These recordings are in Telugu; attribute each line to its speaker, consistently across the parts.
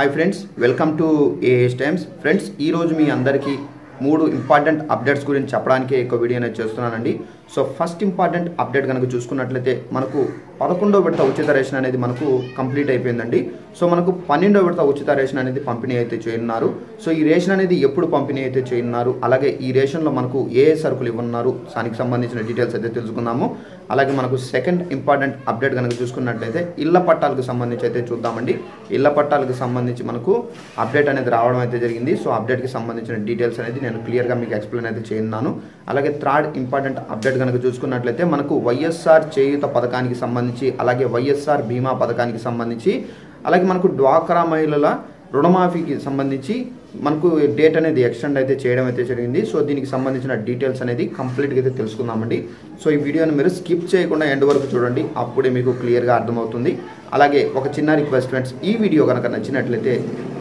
Speaker 1: hi friends welcome to A S Times friends ఈరోజు మీ అందరికీ మూడు ఇంపార్టెంట్ అప్డేట్స్ గురించి చెప్పడానికే ఎక్కువ వీడియో అనేది చేస్తున్నానండి సో ఫస్ట్ ఇంపార్టెంట్ అప్డేట్ కనుక చూసుకున్నట్లయితే మనకు పదకొండో విడత ఉచిత రేషన్ అనేది మనకు కంప్లీట్ అయిపోయిందండి సో మనకు పన్నెండో విడత ఉచిత రేషన్ అనేది పంపిణీ అయితే చేయనున్నారు సో ఈ రేషన్ అనేది ఎప్పుడు పంపిణీ అయితే చేయనున్నారు అలాగే ఈ రేషన్లో మనకు ఏ సరుకులు ఇవ్వనున్నారు దానికి సంబంధించిన డీటెయిల్స్ అయితే తెలుసుకుందాము అలాగే మనకు సెకండ్ ఇంపార్టెంట్ అప్డేట్ కనుక చూసుకున్నట్లయితే ఇళ్ల పట్టాలకు సంబంధించి అయితే చూద్దామండి ఇళ్ల పట్టాలకు సంబంధించి మనకు అప్డేట్ అనేది రావడం అయితే జరిగింది సో అప్డేట్కి సంబంధించిన డీటెయిల్స్ అనేది నేను క్లియర్గా మీకు ఎక్స్ప్లెయిన్ అయితే చేయనున్నాను అలాగే థర్డ్ ఇంపార్టెంట్ అప్డేట్ కనుక చూసుకున్నట్లయితే మనకు వైఎస్ఆర్ చేయూత పథకానికి సంబంధించి అలాగే వైఎస్ఆర్ బీమా పథకానికి సంబంధించి అలాగే మనకు డ్వాక్రా మహిళల రుణమాఫీకి సంబంధించి మనకు డేట్ అనేది ఎక్స్టెండ్ అయితే చేయడం అయితే జరిగింది సో దీనికి సంబంధించిన డీటెయిల్స్ అనేది కంప్లీట్గా అయితే తెలుసుకుందామండి సో ఈ వీడియోని మీరు స్కిప్ చేయకుండా ఎండ్ వరకు చూడండి అప్పుడే మీకు క్లియర్గా అర్థమవుతుంది అలాగే ఒక చిన్న రిక్వెస్ట్ ఫ్రెండ్స్ ఈ వీడియో కనుక నచ్చినట్లయితే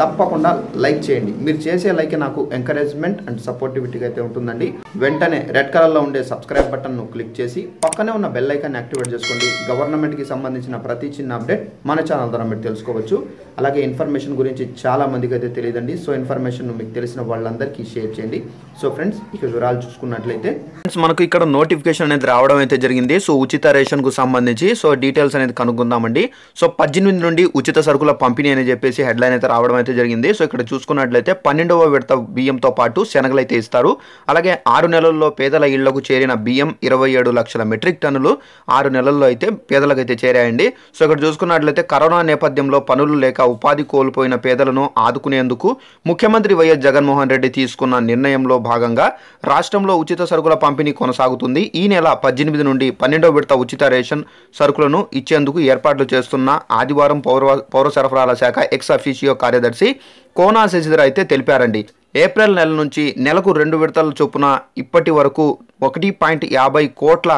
Speaker 1: తప్పకుండా లైక్ చేయండి మీరు చేసే లైక్ నాకు ఎంకరేజ్మెంట్ అండ్ సపోర్టివిటీగా అయితే ఉంటుందండి వెంటనే రెడ్ కలర్లో ఉండే సబ్స్క్రైబ్ బటన్ను క్లిక్ చేసి పక్కనే ఉన్న బెల్ ఐకాన్ యాక్టివేట్ చేసుకోండి గవర్నమెంట్కి సంబంధించిన ప్రతి చిన్న అప్డేట్ మన ఛానల్ ద్వారా మీరు తెలుసుకోవచ్చు అలాగే ఇన్ఫర్మేషన్ గురించి చాలా మందికి అయితే తెలియదండి సో ఇన్ఫర్మేషన్ మీకు తెలిసిన వాళ్ళందరికీ షేర్ చేయండి సో ఫ్రెండ్స్ ఇక వివరాలు చూసుకున్నట్లయితే ఫ్రెండ్స్ మనకు ఇక్కడ నోటిఫికేషన్ అనేది రావడం అయితే జరిగింది సో ఉచిత రేషన్కు సంబంధించి సో డీటెయిల్స్ అనేది కనుక్కుందామండి సో పద్దెనిమిది నుండి ఉచిత సరుకుల పంపిణీ అని చెప్పేసి హెడ్లైన్ అయితే రావడం అయితే జరిగింది సో ఇక్కడ చూసుకున్నట్లయితే పన్నెండవ విడత బియ్యంతో పాటు శనగలైతే ఇస్తారు అలాగే ఆరు నెలల్లో పేదల ఇళ్లకు చేరిన బియ్యం ఇరవై ఏడు లక్షల మెట్రిక్ టన్నులు ఆరు నెలల్లో అయితే పేదలకు అయితే చేరాయండి సో ఇక్కడ చూసుకున్నట్లయితే కరోనా నేపథ్యంలో పనులు లేక ఉపాధి కోల్పోయిన పేదలను ఆదుకునేందుకు ముఖ్యమంత్రి వైఎస్ జగన్మోహన్ రెడ్డి తీసుకున్న నిర్ణయంలో భాగంగా రాష్ట్రంలో ఉచిత సరుకుల పంపిణీ కొనసాగుతుంది ఈ నెల పద్దెనిమిది నుండి పన్నెండవ విడత ఉచిత రేషన్ సరుకులను ఇచ్చేందుకు ఏర్పాట్లు చేస్తున్న ఆదివారం పౌర పౌర సరఫరాల శాఖ ఎక్స్ అఫీషియో కార్యదర్శి కార్యదర్శి కోనా శశిధర్ అయితే తెలిపారండి ఏప్రిల్ నెల నుంచి నెలకు రెండు విడతల చొప్పున ఇప్పటి వరకు ఒకటి పాయింట్ యాభై కోట్ల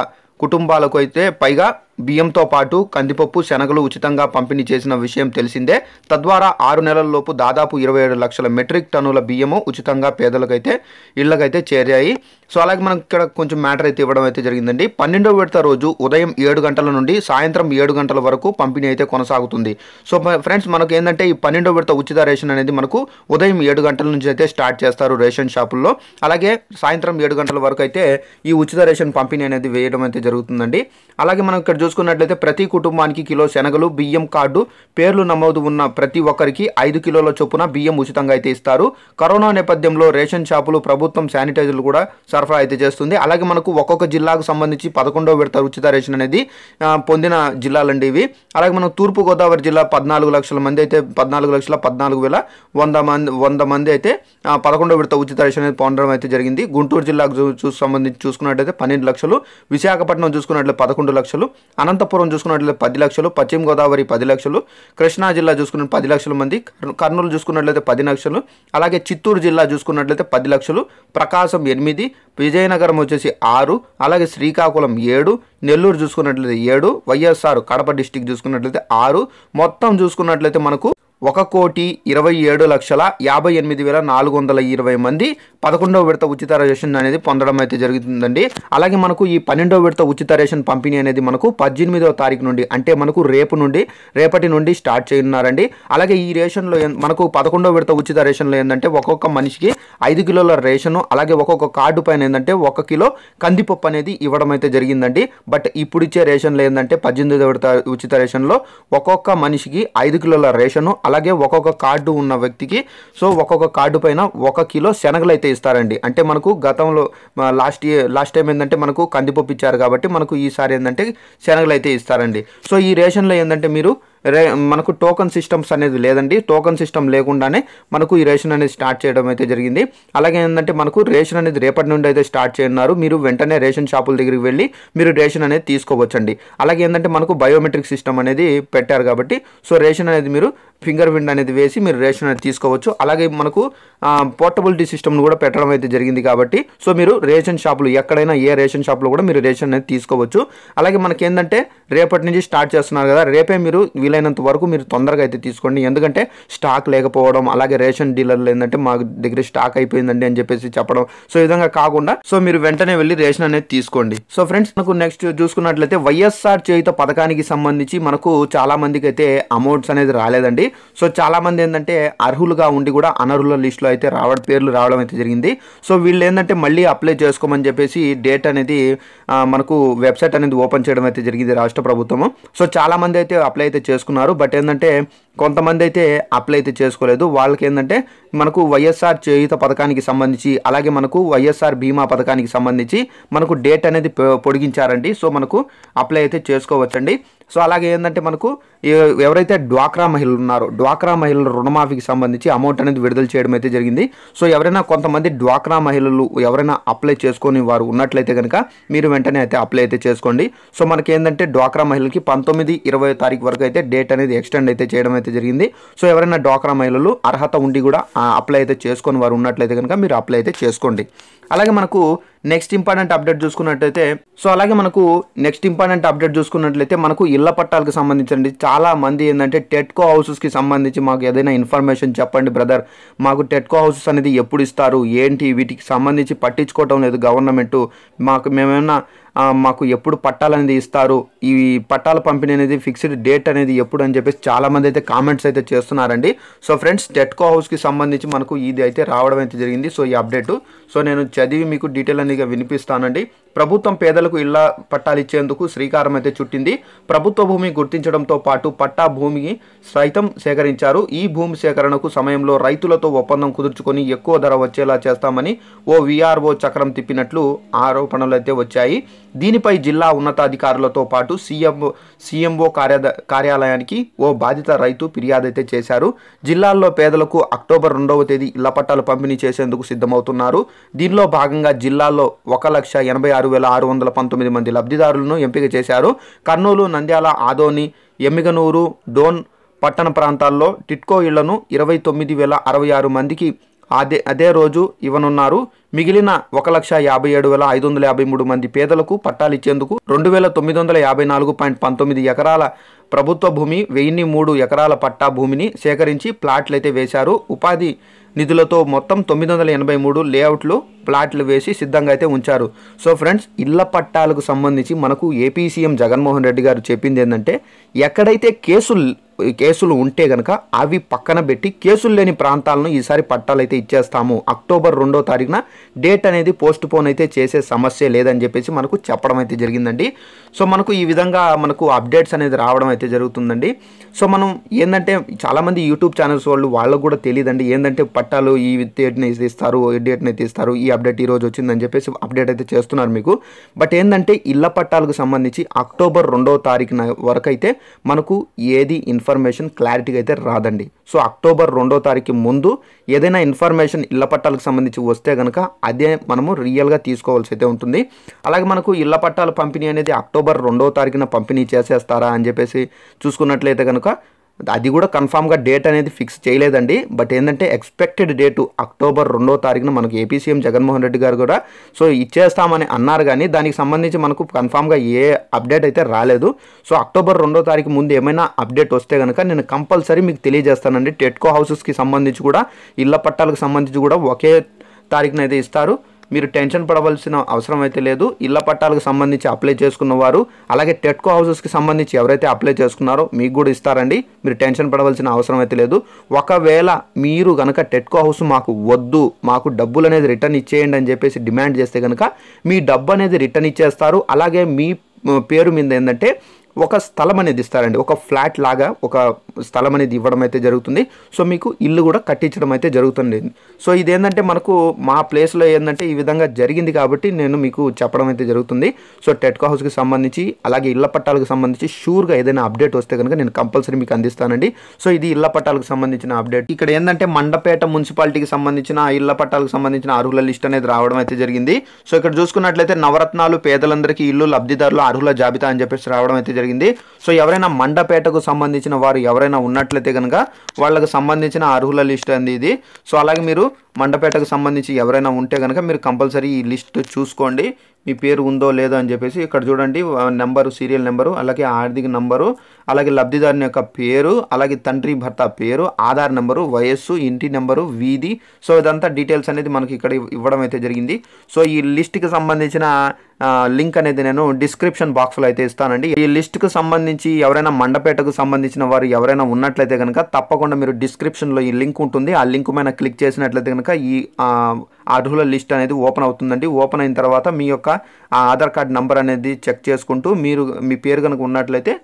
Speaker 1: కుటుంబాలకు అయితే పైగా బియ్యంతో పాటు కందిపప్పు శనగలు ఉచితంగా పంపిణీ చేసిన విషయం తెలిసిందే తద్వారా ఆరు నెలల్లోపు దాదాపు ఇరవై ఏడు లక్షల మెట్రిక్ టన్నుల బియ్యము ఉచితంగా పేదలకైతే ఇళ్లకైతే చేరాయి సో అలాగే మనకి ఇక్కడ కొంచెం మ్యాటర్ అయితే ఇవ్వడం అయితే జరిగిందండి పన్నెండో విడత రోజు ఉదయం ఏడు గంటల నుండి సాయంత్రం ఏడు గంటల వరకు పంపిణీ అయితే కొనసాగుతుంది సో ఫ్రెండ్స్ మనకు ఏంటంటే ఈ పన్నెండో విడత ఉచిత రేషన్ అనేది మనకు ఉదయం ఏడు గంటల నుంచి అయితే స్టార్ట్ చేస్తారు రేషన్ షాపుల్లో అలాగే సాయంత్రం ఏడు గంటల వరకు అయితే ఈ ఉచిత రేషన్ పంపిణీ అనేది వేయడం అయితే జరుగుతుందండి అలాగే మనం ఇక్కడ చూసుకున్నట్లయితే ప్రతి కుటుంబానికి కిలో శనగలు బియ్యం కార్డు పేర్లు నమోదు ఉన్న ప్రతి ఒక్కరికి ఐదు కిలోల చొప్పున బియ్యం ఉచితంగా అయితే ఇస్తారు కరోనా నేపథ్యంలో రేషన్ షాపులు ప్రభుత్వం శానిటైజర్లు కూడా సరఫరా అయితే చేస్తుంది అలాగే మనకు ఒక్కొక్క జిల్లాకు సంబంధించి పదకొండవ విడత ఉచిత రేషన్ అనేది పొందిన జిల్లాలండి ఇవి అలాగే మనం తూర్పుగోదావరి జిల్లా పద్నాలుగు లక్షల మంది అయితే పద్నాలుగు లక్షల పద్నాలుగు వేల వంద మంది వంద మంది అయితే పదకొండవ విడత ఉచిత రేషన్ అనేది పొందడం అయితే జరిగింది గుంటూరు జిల్లాకు సంబంధించి చూసుకున్నట్లయితే పన్నెండు లక్షలు విశాఖపట్నం చూసుకున్నట్లయితే పదకొండు లక్షలు అనంతపురం చూసుకున్నట్లయితే పది లక్షలు పశ్చిమ గోదావరి పది లక్షలు కృష్ణా జిల్లా చూసుకున్న పది లక్షల మంది కర్నూలు చూసుకున్నట్లయితే పది లక్షలు అలాగే చిత్తూరు జిల్లా చూసుకున్నట్లయితే పది లక్షలు ప్రకాశం ఎనిమిది విజయనగరం వచ్చేసి ఆరు అలాగే శ్రీకాకుళం ఏడు నెల్లూరు చూసుకున్నట్లయితే ఏడు వైఎస్ఆర్ కడప డిస్టిక్ చూసుకున్నట్లయితే ఆరు మొత్తం చూసుకున్నట్లయితే మనకు ఒక కోటి ఇరవై ఏడు లక్షల యాభై ఎనిమిది వేల నాలుగు వందల ఇరవై మంది పదకొండవ విడత ఉచిత రేషన్ అనేది పొందడం అయితే జరుగుతుందండి అలాగే మనకు ఈ పన్నెండవ విడత ఉచిత రేషన్ పంపిణీ అనేది మనకు పద్దెనిమిదవ తారీఖు నుండి అంటే మనకు రేపు నుండి రేపటి నుండి స్టార్ట్ చేయనున్నారండి అలాగే ఈ రేషన్లో మనకు పదకొండవ విడత ఉచిత రేషన్లో ఏంటంటే ఒక్కొక్క మనిషికి ఐదు కిలోల రేషను అలాగే ఒక్కొక్క కార్డు పైన ఏంటంటే ఒక కిలో కందిపప్పు అనేది ఇవ్వడం అయితే జరిగిందండి బట్ ఇప్పుడు ఇచ్చే రేషన్లో ఏంటంటే పద్దెనిమిదవ విడత ఉచిత రేషన్లో ఒక్కొక్క మనిషికి ఐదు కిలోల రేషను అలాగే ఒక్కొక్క కార్డు ఉన్న వ్యక్తికి సో ఒక్కొక్క కార్డు పైన ఒక కిలో శనగలు అయితే ఇస్తారండి అంటే మనకు గతంలో లాస్ట్ లాస్ట్ టైం ఏంటంటే మనకు కందిపప్పు ఇచ్చారు కాబట్టి మనకు ఈసారి ఏంటంటే శనగలు అయితే ఇస్తారండి సో ఈ రేషన్లో ఏంటంటే మీరు మనకు టోకన్ సిస్టమ్స్ అనేది లేదండి టోకన్ సిస్టమ్ లేకుండానే మనకు ఈ రేషన్ అనేది స్టార్ట్ చేయడం అయితే జరిగింది అలాగే ఏంటంటే మనకు రేషన్ అనేది రేపటి నుండి అయితే స్టార్ట్ చేయన్నారు మీరు వెంటనే రేషన్ షాపుల దగ్గరికి వెళ్ళి మీరు రేషన్ అనేది తీసుకోవచ్చండి అలాగే ఏంటంటే మనకు బయోమెట్రిక్ సిస్టమ్ అనేది పెట్టారు కాబట్టి సో రేషన్ అనేది మీరు ఫింగర్ ప్రింట్ అనేది వేసి మీరు రేషన్ అనేది తీసుకోవచ్చు అలాగే మనకు పోర్టబిలిటీ సిస్టమ్ను కూడా పెట్టడం అయితే జరిగింది కాబట్టి సో మీరు రేషన్ షాపులు ఎక్కడైనా ఏ రేషన్ షాప్లో కూడా మీరు రేషన్ అనేది తీసుకోవచ్చు అలాగే మనకి ఏంటంటే రేపటి నుంచి స్టార్ట్ చేస్తున్నారు కదా రేపే మీరు వీళ్ళ వీలైనంత వరకు మీరు తొందరగా అయితే తీసుకోండి ఎందుకంటే స్టాక్ లేకపోవడం అలాగే రేషన్ డీలర్లు ఏంటంటే మా దగ్గర స్టాక్ అయిపోయిందండి అని చెప్పేసి చెప్పడం సో ఈ విధంగా కాకుండా సో మీరు వెంటనే వెళ్ళి రేషన్ అనేది తీసుకోండి సో ఫ్రెండ్స్ మనకు నెక్స్ట్ చూసుకున్నట్లయితే వైఎస్ఆర్ చేయుత పథకానికి సంబంధించి మనకు చాలా మందికి అయితే అమౌంట్స్ అనేది రాలేదండి సో చాలా మంది ఏంటంటే అర్హులుగా ఉండి కూడా అనర్హుల లిస్టులో అయితే రావడం పేర్లు రావడం అయితే జరిగింది సో వీళ్ళు ఏంటంటే మళ్ళీ అప్లై చేసుకోమని చెప్పేసి డేట్ అనేది మనకు వెబ్సైట్ అనేది ఓపెన్ చేయడం అయితే జరిగింది రాష్ట్ర ప్రభుత్వము సో చాలా మంది అయితే అప్లై అయితే చేసుకున్నారు బట్ ఏంటంటే కొంతమంది అయితే అప్లై అయితే చేసుకోలేదు వాళ్ళకి ఏంటంటే మనకు వైఎస్ఆర్ చేయుత పథకానికి సంబంధించి అలాగే మనకు వైఎస్ఆర్ బీమా పథకానికి సంబంధించి మనకు డేట్ అనేది పొడిగించారండి సో మనకు అప్లై అయితే చేసుకోవచ్చండి సో అలాగే ఏంటంటే మనకు ఎవరైతే డ్వాక్రా మహిళలు ఉన్నారో డ్వాక్రా మహిళల రుణమాఫీకి సంబంధించి అమౌంట్ అనేది విడుదల చేయడం అయితే జరిగింది సో ఎవరైనా కొంతమంది డ్వాక్రా మహిళలు ఎవరైనా అప్లై చేసుకొని వారు ఉన్నట్లయితే కనుక మీరు వెంటనే అయితే అప్లై అయితే చేసుకోండి సో మనకి ఏంటంటే డ్వాక్రా మహిళలకి పంతొమ్మిది ఇరవై తారీఖు వరకు అయితే డేట్ అనేది ఎక్స్టెండ్ అయితే చేయడం అయితే జరిగింది సో ఎవరైనా డ్వాక్రా మహిళలు అర్హత ఉండి కూడా అప్లై అయితే చేసుకొని వారు ఉన్నట్లయితే కనుక మీరు అప్లై అయితే చేసుకోండి అలాగే మనకు నెక్స్ట్ ఇంపార్టెంట్ అప్డేట్ చూసుకున్నట్లయితే సో అలాగే మనకు నెక్స్ట్ ఇంపార్టెంట్ అప్డేట్ చూసుకున్నట్లయితే మనకు ఇళ్ల పట్టాలకు సంబంధించండి చాలా మంది ఏంటంటే టెట్కో హౌసెస్కి సంబంధించి మాకు ఏదైనా ఇన్ఫర్మేషన్ చెప్పండి బ్రదర్ మాకు టెట్కో హౌసెస్ అనేది ఎప్పుడు ఇస్తారు ఏంటి వీటికి సంబంధించి పట్టించుకోవటం లేదు గవర్నమెంట్ మాకు మేమేమన్నా మాకు ఎప్పుడు పట్టాలు అనేది ఇస్తారు ఈ పట్టాల పంపిణీ అనేది ఫిక్స్డ్ డేట్ అనేది ఎప్పుడు అని చెప్పేసి చాలామంది అయితే కామెంట్స్ అయితే చేస్తున్నారండి సో ఫ్రెండ్స్ టెట్కో హౌస్కి సంబంధించి మనకు ఇది అయితే రావడం అయితే జరిగింది సో ఈ అప్డేట్ సో నేను చదివి మీకు డీటెయిల్ అనేది క్లియర్లీగా వినిపిస్తానండి ప్రభుత్వం పేదలకు ఇళ్ల పట్టాలు ఇచ్చేందుకు శ్రీకారం అయితే చుట్టింది ప్రభుత్వ భూమి గుర్తించడంతో పాటు పట్టా భూమిని సైతం సేకరించారు ఈ భూమి సేకరణకు సమయంలో రైతులతో ఒప్పందం కుదుర్చుకొని ఎక్కువ ధర వచ్చేలా చేస్తామని ఓ విఆర్ఓ చక్రం తిప్పినట్లు ఆరోపణలు అయితే వచ్చాయి దీనిపై జిల్లా ఉన్నతాధికారులతో పాటు సీఎంఓ సీఎంఓ కార్యాలయానికి ఓ బాధిత రైతు ఫిర్యాదు అయితే చేశారు జిల్లాల్లో పేదలకు అక్టోబర్ రెండవ తేదీ ఇళ్ల పట్టాలు పంపిణీ చేసేందుకు సిద్ధమవుతున్నారు దీనిలో భాగంగా జిల్లాలో జిల్లాలో ఒక లక్ష ఎనభై ఆరు వేల ఆరు వందల పంతొమ్మిది మంది లబ్ధిదారులను ఎంపిక చేశారు కర్నూలు నంద్యాల ఆదోని ఎమ్మిగనూరు డోన్ పట్టణ ప్రాంతాల్లో టిట్కో ఇళ్లను ఇరవై తొమ్మిది వేల అరవై ఆరు మందికి అదే అదే రోజు ఇవ్వనున్నారు మిగిలిన ఒక లక్ష యాభై ఏడు వేల ఐదు వందల యాభై మూడు మంది పేదలకు పట్టాలు ఇచ్చేందుకు రెండు వేల తొమ్మిది వందల యాభై నాలుగు పాయింట్ పంతొమ్మిది ఎకరాల ప్రభుత్వ భూమి వెయ్యిన్ని మూడు ఎకరాల పట్టా భూమిని సేకరించి ప్లాట్లు అయితే వేశారు ఉపాధి నిధులతో మొత్తం తొమ్మిది వందల ఎనభై మూడు లేఅవుట్లు ప్లాట్లు వేసి సిద్ధంగా అయితే ఉంచారు సో ఫ్రెండ్స్ ఇళ్ల పట్టాలకు సంబంధించి మనకు ఏపీ సీఎం జగన్మోహన్ రెడ్డి గారు చెప్పింది ఏంటంటే ఎక్కడైతే కేసులు కేసులు ఉంటే గనక అవి పక్కన పెట్టి కేసులు లేని ప్రాంతాలను ఈసారి పట్టాలు అయితే ఇచ్చేస్తాము అక్టోబర్ రెండో తారీఖున డేట్ అనేది పోస్ట్ పోన్ అయితే చేసే సమస్య లేదని చెప్పేసి మనకు చెప్పడం అయితే జరిగిందండి సో మనకు ఈ విధంగా మనకు అప్డేట్స్ అనేది రావడం అయితే జరుగుతుందండి సో మనం ఏంటంటే చాలామంది యూట్యూబ్ ఛానల్స్ వాళ్ళు వాళ్ళకు కూడా తెలియదండి ఏంటంటే పట్టాలు ఈ డేట్ని తీస్తారు ఈ డేట్ని ఇస్తారు ఈ అప్డేట్ ఈ రోజు వచ్చిందని చెప్పేసి అప్డేట్ అయితే చేస్తున్నారు మీకు బట్ ఏంటంటే ఇళ్ల పట్టాలకు సంబంధించి అక్టోబర్ రెండవ తారీఖున వరకు అయితే మనకు ఏది ఇన్ఫర్మేషన్ క్లారిటీగా అయితే రాదండి సో అక్టోబర్ రెండవ తారీఖు ముందు ఏదైనా ఇన్ఫర్మేషన్ ఇళ్ల పట్టాలకు సంబంధించి వస్తే కనుక అదే మనము రియల్గా తీసుకోవాల్సి అయితే ఉంటుంది అలాగే మనకు ఇళ్ల పట్టాల పంపిణీ అనేది అక్టోబర్ అక్టోబర్ రెండవ తారీఖున పంపిణీ చేసేస్తారా అని చెప్పేసి చూసుకున్నట్లయితే కనుక అది కూడా కన్ఫామ్గా డేట్ అనేది ఫిక్స్ చేయలేదండి బట్ ఏంటంటే ఎక్స్పెక్టెడ్ డేటు అక్టోబర్ రెండవ తారీఖున మనకు ఏపీ సీఎం జగన్మోహన్ రెడ్డి గారు కూడా సో ఇచ్చేస్తామని అన్నారు కానీ దానికి సంబంధించి మనకు కన్ఫామ్గా ఏ అప్డేట్ అయితే రాలేదు సో అక్టోబర్ రెండో తారీఖు ముందు ఏమైనా అప్డేట్ వస్తే కనుక నేను కంపల్సరీ మీకు తెలియజేస్తానండి టెట్కో హౌసెస్కి సంబంధించి కూడా ఇళ్ల పట్టాలకు సంబంధించి కూడా ఒకే తారీఖున అయితే ఇస్తారు మీరు టెన్షన్ పడవలసిన అవసరం అయితే లేదు ఇళ్ల పట్టాలకు సంబంధించి అప్లై చేసుకున్న వారు అలాగే టెట్కో హౌసెస్కి సంబంధించి ఎవరైతే అప్లై చేసుకున్నారో మీకు కూడా ఇస్తారండి మీరు టెన్షన్ పడవలసిన అవసరం అయితే లేదు ఒకవేళ మీరు కనుక టెట్కో హౌస్ మాకు వద్దు మాకు డబ్బులు అనేది రిటర్న్ ఇచ్చేయండి అని చెప్పేసి డిమాండ్ చేస్తే కనుక మీ డబ్బు అనేది రిటర్న్ ఇచ్చేస్తారు అలాగే మీ పేరు మీద ఏంటంటే ఒక స్థలం అనేది ఇస్తారండి ఒక ఫ్లాట్ లాగా ఒక స్థలం అనేది ఇవ్వడం అయితే జరుగుతుంది సో మీకు ఇల్లు కూడా కట్టించడం అయితే జరుగుతుంది సో ఇదేంటంటే మనకు మా ప్లేస్లో ఏంటంటే ఈ విధంగా జరిగింది కాబట్టి నేను మీకు చెప్పడం అయితే జరుగుతుంది సో టెట్కో హౌస్కి సంబంధించి అలాగే ఇళ్ల పట్టాలకు సంబంధించి షూర్గా ఏదైనా అప్డేట్ వస్తే కనుక నేను కంపల్సరీ మీకు అందిస్తానండి సో ఇది ఇళ్ల పట్టాలకు సంబంధించిన అప్డేట్ ఇక్కడ ఏంటంటే మండపేట మున్సిపాలిటీకి సంబంధించిన ఇళ్ల పట్టాలకు సంబంధించిన అర్హుల లిస్ట్ అనేది రావడం అయితే జరిగింది సో ఇక్కడ చూసుకున్నట్లయితే నవరత్నాలు పేదలందరికీ ఇల్లు లబ్ధిదారులు అర్హుల జాబితా అని చెప్పేసి రావడం అయితే జరిగింది జరిగింది సో ఎవరైనా మండపేటకు సంబంధించిన వారు ఎవరైనా ఉన్నట్లయితే కనుక వాళ్ళకు సంబంధించిన అర్హుల లిస్ట్ అంది ఇది సో అలాగే మీరు మండపేటకు సంబంధించి ఎవరైనా ఉంటే కనుక మీరు కంపల్సరీ ఈ లిస్ట్ చూసుకోండి మీ పేరు ఉందో లేదో అని చెప్పేసి ఇక్కడ చూడండి నెంబరు సీరియల్ నెంబరు అలాగే ఆర్థిక నంబరు అలాగే లబ్ధిదారుని యొక్క పేరు అలాగే తండ్రి భర్త పేరు ఆధార్ నెంబరు వయస్సు ఇంటి నెంబరు వీధి సో ఇదంతా డీటెయిల్స్ అనేది మనకి ఇక్కడ ఇవ్వడం అయితే జరిగింది సో ఈ లిస్ట్కి సంబంధించిన లింక్ అనేది నేను డిస్క్రిప్షన్ బాక్స్లో అయితే ఇస్తానండి ఈ లిస్ట్కు సంబంధించి ఎవరైనా మండపేటకు సంబంధించిన వారు ఎవరైనా ఉన్నట్లయితే కనుక తప్పకుండా మీరు డిస్క్రిప్షన్లో ఈ లింక్ ఉంటుంది ఆ లింక్ మీద క్లిక్ చేసినట్లయితే కనుక ఈ అర్హుల లిస్ట్ అనేది ఓపెన్ అవుతుందండి ఓపెన్ అయిన తర్వాత మీ యొక్క ఆధార్ కార్డ్ నెంబర్ అనేది చెక్ చేసుకుంటూ మీరు మీ పేరు కనుక ఉన్నట్లయితే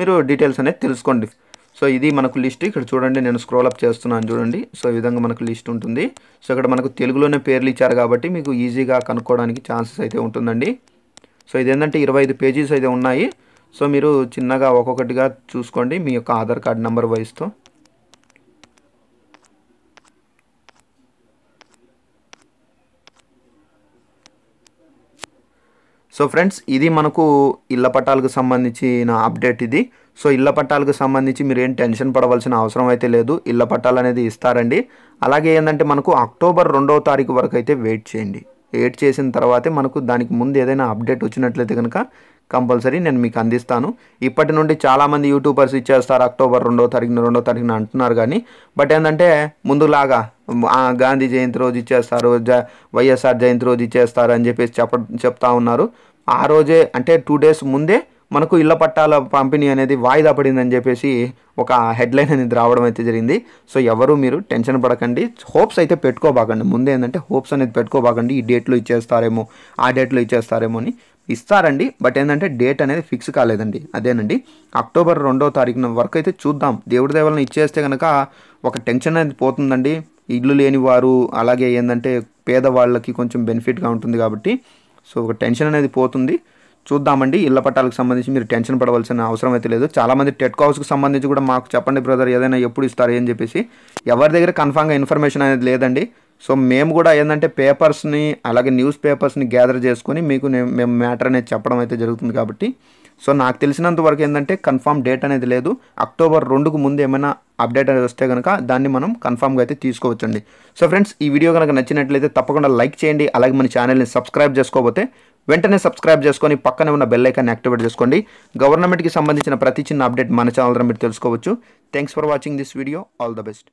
Speaker 1: మీరు డీటెయిల్స్ అనేది తెలుసుకోండి సో ఇది మనకు లిస్ట్ ఇక్కడ చూడండి నేను స్క్రోల్ అప్ చేస్తున్నాను చూడండి సో ఈ విధంగా మనకు లిస్ట్ ఉంటుంది సో ఇక్కడ మనకు తెలుగులోనే పేర్లు ఇచ్చారు కాబట్టి మీకు ఈజీగా కనుక్కోవడానికి ఛాన్సెస్ అయితే ఉంటుందండి సో ఇది ఏంటంటే ఇరవై ఐదు పేజీస్ అయితే ఉన్నాయి సో మీరు చిన్నగా ఒక్కొక్కటిగా చూసుకోండి మీ యొక్క ఆధార్ కార్డ్ నెంబర్ వైస్తో సో ఫ్రెండ్స్ ఇది మనకు ఇళ్ల పట్టాలకు సంబంధించిన అప్డేట్ ఇది సో ఇళ్ల పట్టాలకు సంబంధించి మీరు ఏం టెన్షన్ పడవలసిన అవసరం అయితే లేదు ఇళ్ల పట్టాలు అనేది ఇస్తారండి అలాగే ఏంటంటే మనకు అక్టోబర్ రెండవ తారీఖు వరకు అయితే వెయిట్ చేయండి వెయిట్ చేసిన తర్వాతే మనకు దానికి ముందు ఏదైనా అప్డేట్ వచ్చినట్లయితే కనుక కంపల్సరీ నేను మీకు అందిస్తాను ఇప్పటి నుండి చాలామంది యూట్యూబర్స్ ఇచ్చేస్తారు అక్టోబర్ రెండో తారీఖున రెండో తారీఖున అంటున్నారు కానీ బట్ ఏంటంటే ముందులాగా గాంధీ జయంతి రోజు ఇచ్చేస్తారు జ వైఎస్ఆర్ జయంతి రోజు ఇచ్చేస్తారు అని చెప్పేసి చెప్ప చెప్తా ఉన్నారు ఆ రోజే అంటే టూ డేస్ ముందే మనకు ఇళ్ల పట్టాల పంపిణీ అనేది వాయిదా పడిందని చెప్పేసి ఒక హెడ్లైన్ అనేది రావడం అయితే జరిగింది సో ఎవరు మీరు టెన్షన్ పడకండి హోప్స్ అయితే పెట్టుకోబాకండి ముందే ఏంటంటే హోప్స్ అనేది పెట్టుకోబాకండి ఈ డేట్లో ఇచ్చేస్తారేమో ఆ డేట్లో ఇచ్చేస్తారేమో అని ఇస్తారండి బట్ ఏంటంటే డేట్ అనేది ఫిక్స్ కాలేదండి అదేనండి అక్టోబర్ రెండో తారీఖున వరకు అయితే చూద్దాం దేవుడి దేవాలను ఇచ్చేస్తే కనుక ఒక టెన్షన్ అనేది పోతుందండి ఇల్లు లేని వారు అలాగే ఏంటంటే పేదవాళ్ళకి కొంచెం బెనిఫిట్గా ఉంటుంది కాబట్టి సో ఒక టెన్షన్ అనేది పోతుంది చూద్దామండి ఇళ్ల పట్టాలకు సంబంధించి మీరు టెన్షన్ పడవలసిన అవసరం అయితే లేదు చాలామంది టెట్కో హౌస్కి సంబంధించి కూడా మాకు చెప్పండి బ్రదర్ ఏదైనా ఎప్పుడు ఇస్తారు అని చెప్పేసి ఎవరి దగ్గర కన్ఫామ్గా ఇన్ఫర్మేషన్ అనేది లేదండి సో మేము కూడా ఏంటంటే పేపర్స్ని అలాగే న్యూస్ పేపర్స్ని గ్యాదర్ చేసుకొని మీకు మేము మ్యాటర్ అనేది చెప్పడం అయితే జరుగుతుంది కాబట్టి సో నాకు తెలిసినంత వరకు ఏంటంటే కన్ఫామ్ డేట్ అనేది లేదు అక్టోబర్ రెండుకు ముందు ఏమైనా అప్డేట్ అనేది వస్తే కనుక దాన్ని మనం కన్ఫామ్గా అయితే తీసుకోవచ్చండి సో ఫ్రెండ్స్ ఈ వీడియో కనుక నచ్చినట్లయితే తప్పకుండా లైక్ చేయండి అలాగే మన ఛానల్ని సబ్స్క్రైబ్ చేసుకోకపోతే వెంటనే సబ్స్క్రైబ్ చేసుకొని పక్కనే ఉన్న బెల్ ఐకాన్ని యాక్టివేట్ చేసుకోండి గవర్నమెంట్కి సంబంధించిన ప్రతి చిన్న అప్డేట్ మన ఛానల్ ద్వారా మీరు తెలుసుకోవచ్చు thanks for watching this video all the best